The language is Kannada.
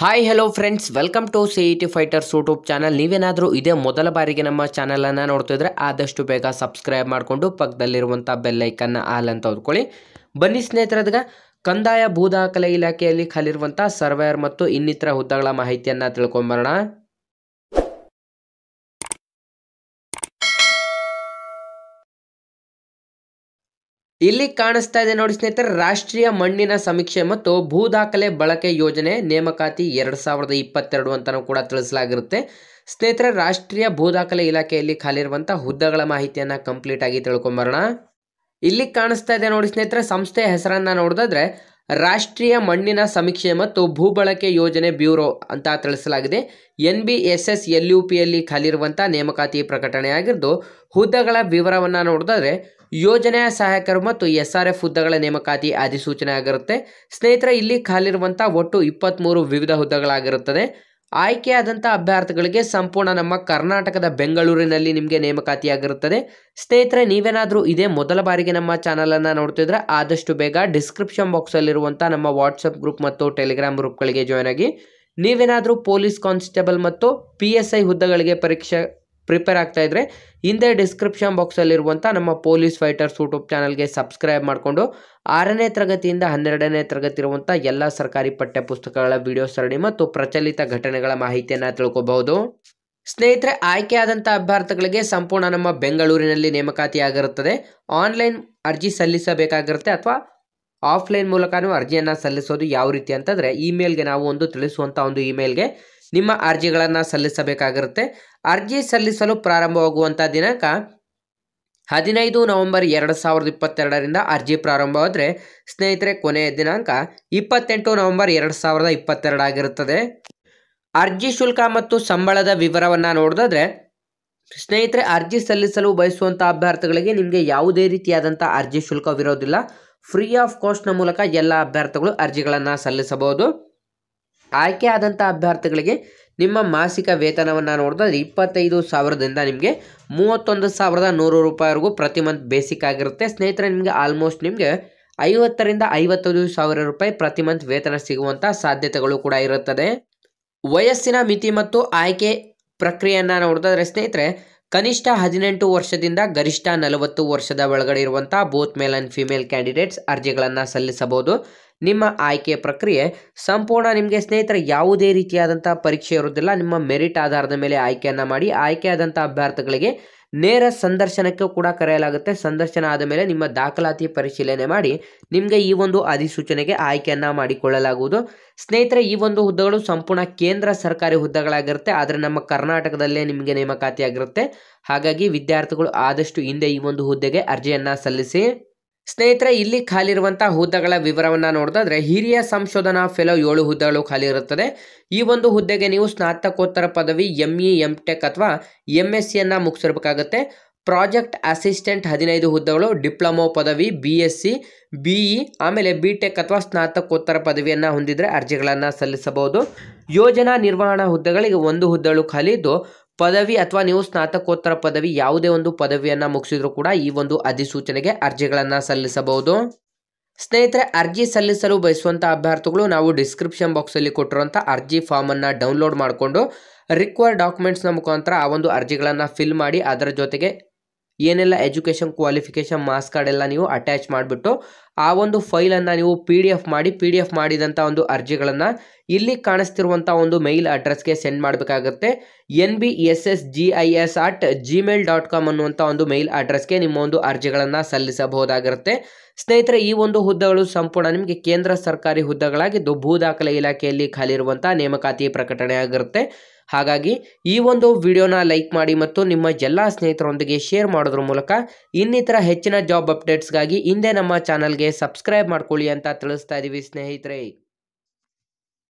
hi hello friends welcome to C T fighters YouTube channel ನೀವೇನಾದರೂ ಇದೇ ಮೊದಲ ಬಾರಿಗೆ ನಮ್ಮ ಚಾನಲನ್ನು ನೋಡ್ತಿದ್ರೆ ಆದಷ್ಟು ಬೇಗ ಸಬ್ಸ್ಕ್ರೈಬ್ ಮಾಡಿಕೊಂಡು ಪಕ್ಕದಲ್ಲಿರುವಂಥ ಬೆಲ್ಲೈಕನ್ನು ಆಲ್ ಅಂತ ಓದ್ಕೊಳ್ಳಿ ಬನ್ನಿ ಸ್ನೇಹಿತರದ್ಗ ಕಂದಾಯ ದಾಖಲೆ ಇಲಾಖೆಯಲ್ಲಿ ಖಾಲಿರುವಂಥ ಸರ್ವೇಯರ್ ಮತ್ತು ಇನ್ನಿತರ ಹುದ್ದೆಗಳ ಮಾಹಿತಿಯನ್ನು ತಿಳ್ಕೊಂಬರೋಣ ಇಲ್ಲಿ ಕಾಣಿಸ್ತಾ ಇದೆ ನೋಡಿ ಸ್ನೇಹಿತರೆ ರಾಷ್ಟ್ರೀಯ ಮಣ್ಣಿನ ಸಮೀಕ್ಷೆ ಮತ್ತು ಭೂ ದಾಖಲೆ ಬಳಕೆ ಯೋಜನೆ ನೇಮಕಾತಿ ಎರಡು ಸಾವಿರದ ಇಪ್ಪತ್ತೆರಡು ಅಂತಲೂ ಕೂಡ ತಿಳಿಸಲಾಗಿರುತ್ತೆ ಸ್ನೇಹಿತರೆ ರಾಷ್ಟ್ರೀಯ ಭೂ ದಾಖಲೆ ಇಲಾಖೆಯಲ್ಲಿ ಇರುವಂತಹ ಹುದ್ದೆಗಳ ಮಾಹಿತಿಯನ್ನ ಕಂಪ್ಲೀಟ್ ಆಗಿ ತಿಳ್ಕೊಂಬರೋಣ ಇಲ್ಲಿ ಕಾಣಿಸ್ತಾ ಇದೆ ನೋಡಿ ಸ್ನೇಹಿತರೆ ಸಂಸ್ಥೆಯ ಹೆಸರನ್ನ ನೋಡಿದ್ರೆ ರಾಷ್ಟ್ರೀಯ ಮಣ್ಣಿನ ಸಮೀಕ್ಷೆ ಮತ್ತು ಭೂಬಳಕೆ ಯೋಜನೆ ಬ್ಯೂರೋ ಅಂತ ತಿಳಿಸಲಾಗಿದೆ N B S S L U ಪಿಯಲ್ಲಿ ಖಾಲಿರುವಂಥ ನೇಮಕಾತಿ ಪ್ರಕಟಣೆಯಾಗಿದ್ದು ಹುದ್ದೆಗಳ ವಿವರವನ್ನು ನೋಡಿದ್ರೆ ಯೋಜನೆಯ ಸಹಾಯಕರು ಮತ್ತು ಎಸ್ ಆರ್ ಎಫ್ ಹುದ್ದೆಗಳ ನೇಮಕಾತಿ ಅಧಿಸೂಚನೆ ಆಗಿರುತ್ತೆ ಸ್ನೇಹಿತರೆ ಇಲ್ಲಿ ಖಾಲಿರುವಂಥ ಒಟ್ಟು ಇಪ್ಪತ್ತ್ಮೂರು ವಿವಿಧ ಹುದ್ದೆಗಳಾಗಿರುತ್ತದೆ ಆಯ್ಕೆಯಾದಂಥ ಅಭ್ಯರ್ಥಿಗಳಿಗೆ ಸಂಪೂರ್ಣ ನಮ್ಮ ಕರ್ನಾಟಕದ ಬೆಂಗಳೂರಿನಲ್ಲಿ ನಿಮಗೆ ನೇಮಕಾತಿಯಾಗಿರುತ್ತದೆ ಸ್ನೇಹಿತರೆ ನೀವೇನಾದರೂ ಇದೇ ಮೊದಲ ಬಾರಿಗೆ ನಮ್ಮ ಚಾನಲನ್ನು ನೋಡ್ತಿದ್ರೆ ಆದಷ್ಟು ಬೇಗ ಡಿಸ್ಕ್ರಿಪ್ಷನ್ ಬಾಕ್ಸಲ್ಲಿರುವಂಥ ನಮ್ಮ ವಾಟ್ಸಪ್ ಗ್ರೂಪ್ ಮತ್ತು ಟೆಲಿಗ್ರಾಮ್ ಗ್ರೂಪ್ಗಳಿಗೆ ಜಾಯ್ನ್ ಆಗಿ ನೀವೇನಾದರೂ ಪೊಲೀಸ್ ಕಾನ್ಸ್ಟೇಬಲ್ ಮತ್ತು ಪಿ ಎಸ್ ಐ ಹುದ್ದೆಗಳಿಗೆ ಪರೀಕ್ಷೆ ಪ್ರಿಪೇರ್ ಆಗ್ತಾ ಇದ್ರೆ ಹಿಂದೆ ಡಿಸ್ಕ್ರಿಪ್ಷನ್ ಬಾಕ್ಸಲ್ಲಿರುವಂಥ ನಮ್ಮ ಪೊಲೀಸ್ ಫೈಟರ್ಸ್ ಯೂಟ್ಯೂಬ್ ಚಾನಲ್ಗೆ ಸಬ್ಸ್ಕ್ರೈಬ್ ಮಾಡಿಕೊಂಡು ಆರನೇ ತರಗತಿಯಿಂದ ಹನ್ನೆರಡನೇ ತರಗತಿ ಇರುವಂಥ ಎಲ್ಲ ಸರ್ಕಾರಿ ಪಠ್ಯ ಪುಸ್ತಕಗಳ ವಿಡಿಯೋ ಸರಣಿ ಮತ್ತು ಪ್ರಚಲಿತ ಘಟನೆಗಳ ಮಾಹಿತಿಯನ್ನು ತಿಳ್ಕೋಬಹುದು ಸ್ನೇಹಿತರೆ ಆಯ್ಕೆಯಾದಂಥ ಅಭ್ಯರ್ಥಿಗಳಿಗೆ ಸಂಪೂರ್ಣ ನಮ್ಮ ಬೆಂಗಳೂರಿನಲ್ಲಿ ನೇಮಕಾತಿಯಾಗಿರುತ್ತದೆ ಆನ್ಲೈನ್ ಅರ್ಜಿ ಸಲ್ಲಿಸಬೇಕಾಗಿರುತ್ತೆ ಅಥವಾ ಆಫ್ಲೈನ್ ಮೂಲಕನೂ ಅರ್ಜಿಯನ್ನು ಸಲ್ಲಿಸೋದು ಯಾವ ರೀತಿ ಅಂತಂದರೆ ಇಮೇಲ್ಗೆ ನಾವು ಒಂದು ತಿಳಿಸುವಂಥ ಒಂದು ಇಮೇಲ್ಗೆ ನಿಮ್ಮ ಅರ್ಜಿಗಳನ್ನು ಸಲ್ಲಿಸಬೇಕಾಗಿರುತ್ತೆ ಅರ್ಜಿ ಸಲ್ಲಿಸಲು ಪ್ರಾರಂಭವಾಗುವಂಥ ದಿನಾಂಕ ಹದಿನೈದು ನವೆಂಬರ್ ಎರಡು ಸಾವಿರದ ಇಪ್ಪತ್ತೆರಡರಿಂದ ಅರ್ಜಿ ಪ್ರಾರಂಭವಾದರೆ ಸ್ನೇಹಿತರೆ ಕೊನೆಯ ದಿನಾಂಕ ಇಪ್ಪತ್ತೆಂಟು ನವೆಂಬರ್ ಎರಡು ಸಾವಿರದ ಇಪ್ಪತ್ತೆರಡಾಗಿರುತ್ತದೆ ಅರ್ಜಿ ಶುಲ್ಕ ಮತ್ತು ಸಂಬಳದ ವಿವರವನ್ನು ನೋಡಿದ್ರೆ ಸ್ನೇಹಿತರೆ ಅರ್ಜಿ ಸಲ್ಲಿಸಲು ಬಯಸುವಂಥ ಅಭ್ಯರ್ಥಿಗಳಿಗೆ ನಿಮಗೆ ಯಾವುದೇ ರೀತಿಯಾದಂಥ ಅರ್ಜಿ ಶುಲ್ಕವಿರೋದಿಲ್ಲ ಫ್ರೀ ಆಫ್ ಕಾಸ್ಟ್ನ ಮೂಲಕ ಎಲ್ಲ ಅಭ್ಯರ್ಥಿಗಳು ಅರ್ಜಿಗಳನ್ನು ಸಲ್ಲಿಸಬಹುದು ಆಯ್ಕೆ ಆದಂಥ ಅಭ್ಯರ್ಥಿಗಳಿಗೆ ನಿಮ್ಮ ಮಾಸಿಕ ವೇತನವನ್ನು ನೋಡಿದ್ರೆ ಇಪ್ಪತ್ತೈದು ಸಾವಿರದಿಂದ ನಿಮಗೆ ಮೂವತ್ತೊಂದು ಸಾವಿರದ ನೂರು ರೂಪಾಯಿವರೆಗೂ ಪ್ರತಿ ಮಂತ್ ಬೇಸಿಕ್ ಆಗಿರುತ್ತೆ ಸ್ನೇಹಿತರೆ ನಿಮಗೆ ಆಲ್ಮೋಸ್ಟ್ ನಿಮಗೆ ಐವತ್ತರಿಂದ ಐವತ್ತೈದು ಸಾವಿರ ರೂಪಾಯಿ ಪ್ರತಿ ಮಂತ್ ವೇತನ ಸಿಗುವಂಥ ಸಾಧ್ಯತೆಗಳು ಕೂಡ ಇರುತ್ತದೆ ವಯಸ್ಸಿನ ಮಿತಿ ಮತ್ತು ಆಯ್ಕೆ ಪ್ರಕ್ರಿಯೆಯನ್ನು ನೋಡಿದ್ರೆ ಸ್ನೇಹಿತರೆ ಕನಿಷ್ಠ ಹದಿನೆಂಟು ವರ್ಷದಿಂದ ಗರಿಷ್ಠ ನಲವತ್ತು ವರ್ಷದ ಒಳಗಡೆ ಇರುವಂಥ booth male and female candidates ಅರ್ಜಿಗಳನ್ನು ಸಲ್ಲಿಸಬಹುದು ನಿಮ್ಮ ಆಯ್ಕೆ ಪ್ರಕ್ರಿಯೆ ಸಂಪೂರ್ಣ ನಿಮಗೆ ಸ್ನೇಹಿತರ ಯಾವುದೇ ರೀತಿಯಾದಂಥ ಪರೀಕ್ಷೆ ಇರುವುದಿಲ್ಲ ನಿಮ್ಮ ಮೆರಿಟ್ ಆಧಾರದ ಮೇಲೆ ಆಯ್ಕೆಯನ್ನು ಮಾಡಿ ಆಯ್ಕೆಯಾದಂಥ ಅಭ್ಯರ್ಥಿಗಳಿಗೆ ನೇರ ಸಂದರ್ಶನಕ್ಕೆ ಕೂಡ ಕರೆಯಲಾಗುತ್ತೆ ಸಂದರ್ಶನ ಆದ ಮೇಲೆ ನಿಮ್ಮ ದಾಖಲಾತಿ ಪರಿಶೀಲನೆ ಮಾಡಿ ನಿಮಗೆ ಈ ಒಂದು ಅಧಿಸೂಚನೆಗೆ ಆಯ್ಕೆಯನ್ನು ಮಾಡಿಕೊಳ್ಳಲಾಗುವುದು ಸ್ನೇಹಿತರೆ ಈ ಒಂದು ಹುದ್ದೆಗಳು ಸಂಪೂರ್ಣ ಕೇಂದ್ರ ಸರ್ಕಾರಿ ಹುದ್ದೆಗಳಾಗಿರುತ್ತೆ ಆದರೆ ನಮ್ಮ ಕರ್ನಾಟಕದಲ್ಲೇ ನಿಮಗೆ ನೇಮಕಾತಿಯಾಗಿರುತ್ತೆ ಹಾಗಾಗಿ ವಿದ್ಯಾರ್ಥಿಗಳು ಆದಷ್ಟು ಹಿಂದೆ ಈ ಒಂದು ಹುದ್ದೆಗೆ ಅರ್ಜಿಯನ್ನು ಸಲ್ಲಿಸಿ ಸ್ನೇಹಿತರೆ ಇಲ್ಲಿ ಖಾಲಿರುವಂಥ ಹುದ್ದೆಗಳ ವಿವರವನ್ನು ನೋಡೋದಾದ್ರೆ ಹಿರಿಯ ಸಂಶೋಧನಾ ಫೆಲೋ ಏಳು ಹುದ್ದೆಗಳು ಖಾಲಿ ಇರುತ್ತದೆ ಈ ಒಂದು ಹುದ್ದೆಗೆ ನೀವು ಸ್ನಾತಕೋತ್ತರ ಪದವಿ ಎಂಇ ಇ ಎಂ ಟೆಕ್ ಅಥವಾ ಎಂ ಎಸ್ ಸಿಯನ್ನು ಮುಗಿಸಿರ್ಬೇಕಾಗತ್ತೆ ಪ್ರಾಜೆಕ್ಟ್ ಅಸಿಸ್ಟೆಂಟ್ ಹದಿನೈದು ಹುದ್ದೆಗಳು ಡಿಪ್ಲೊಮೋ ಪದವಿ ಬಿ ಎಸ್ ಸಿ ಬಿ ಆಮೇಲೆ ಬಿ ಟೆಕ್ ಅಥವಾ ಸ್ನಾತಕೋತ್ತರ ಪದವಿಯನ್ನು ಹೊಂದಿದರೆ ಅರ್ಜಿಗಳನ್ನು ಸಲ್ಲಿಸಬಹುದು ಯೋಜನಾ ನಿರ್ವಹಣಾ ಹುದ್ದೆಗಳಿಗೆ ಒಂದು ಹುದ್ದೆಗಳು ಖಾಲಿ ಇದ್ದು ಪದವಿ ಅಥವಾ ನೀವು ಸ್ನಾತಕೋತ್ತರ ಪದವಿ ಯಾವುದೇ ಒಂದು ಪದವಿಯನ್ನು ಮುಗಿಸಿದ್ರು ಕೂಡ ಈ ಒಂದು ಅಧಿಸೂಚನೆಗೆ ಅರ್ಜಿಗಳನ್ನು ಸಲ್ಲಿಸಬಹುದು ಸ್ನೇಹಿತರೆ ಅರ್ಜಿ ಸಲ್ಲಿಸಲು ಬಯಸುವಂಥ ಅಭ್ಯರ್ಥಿಗಳು ನಾವು ಡಿಸ್ಕ್ರಿಪ್ಷನ್ ಬಾಕ್ಸಲ್ಲಿ ಕೊಟ್ಟಿರುವಂಥ ಅರ್ಜಿ ಫಾರ್ಮನ್ನು ಡೌನ್ಲೋಡ್ ಮಾಡಿಕೊಂಡು ರಿಕ್ವೈರ್ಡ್ ಡಾಕ್ಯುಮೆಂಟ್ಸ್ನ ಮುಖಾಂತರ ಆ ಒಂದು ಅರ್ಜಿಗಳನ್ನು ಫಿಲ್ ಮಾಡಿ ಅದರ ಜೊತೆಗೆ ಏನೆಲ್ಲ ಎಜುಕೇಷನ್ ಕ್ವಾಲಿಫಿಕೇಶನ್ ಮಾರ್ಕ್ಸ್ ಕಾರ್ಡ್ ಎಲ್ಲ ನೀವು ಅಟ್ಯಾಚ್ ಮಾಡಿಬಿಟ್ಟು ಆ ಒಂದು ಫೈಲನ್ನು ನೀವು ಪಿ ಡಿ ಎಫ್ ಮಾಡಿ ಪಿ ಡಿ ಎಫ್ ಮಾಡಿದಂಥ ಒಂದು ಅರ್ಜಿಗಳನ್ನು ಇಲ್ಲಿ ಕಾಣಿಸ್ತಿರುವಂಥ ಒಂದು ಮೇಲ್ ಅಡ್ರೆಸ್ಗೆ ಸೆಂಡ್ ಮಾಡಬೇಕಾಗುತ್ತೆ N B S S G I S at Gmail dot com ಅನ್ನುವಂಥ ಒಂದು ಮೇಲ್ ಅಡ್ರೆಸ್ಗೆ ನಿಮ್ಮ ಒಂದು ಅರ್ಜಿಗಳನ್ನು ಸಲ್ಲಿಸಬಹುದಾಗಿರುತ್ತೆ ಸ್ನೇಹಿತರೆ ಈ ಒಂದು ಹುದ್ದೆಗಳು ಸಂಪೂರ್ಣ ನಿಮಗೆ ಕೇಂದ್ರ ಸರ್ಕಾರಿ ಹುದ್ದೆಗಳಾಗಿದ್ದು ಭೂ ದಾಖಲೆ ಇಲಾಖೆಯಲ್ಲಿ ಖಾಲಿ ಇರುವಂಥ ನೇಮಕಾತಿ ಪ್ರಕಟಣೆ ಆಗಿರುತ್ತೆ ಹಾಗಾಗಿ ಈ ಒಂದು ವಿಡಿಯೋನ ಲೈಕ್ ಮಾಡಿ ಮತ್ತು ನಿಮ್ಮ ಎಲ್ಲ ಸ್ನೇಹಿತರೊಂದಿಗೆ ಶೇರ್ ಮಾಡೋದ್ರ ಮೂಲಕ ಇನ್ನಿತರ ಹೆಚ್ಚಿನ ಜಾಬ್ ಅಪ್ಡೇಟ್ಸ್ಗಾಗಿ ಹಿಂದೆ ನಮ್ಮ ಚಾನಲ್ಗೆ ಸಬ್ಸ್ಕ್ರೈಬ್ ಮಾಡ್ಕೊಳ್ಳಿ ಅಂತ ತಿಳಿಸ್ತಾ ಇದ್ದೀವಿ ಸ್ನೇಹಿತರೆ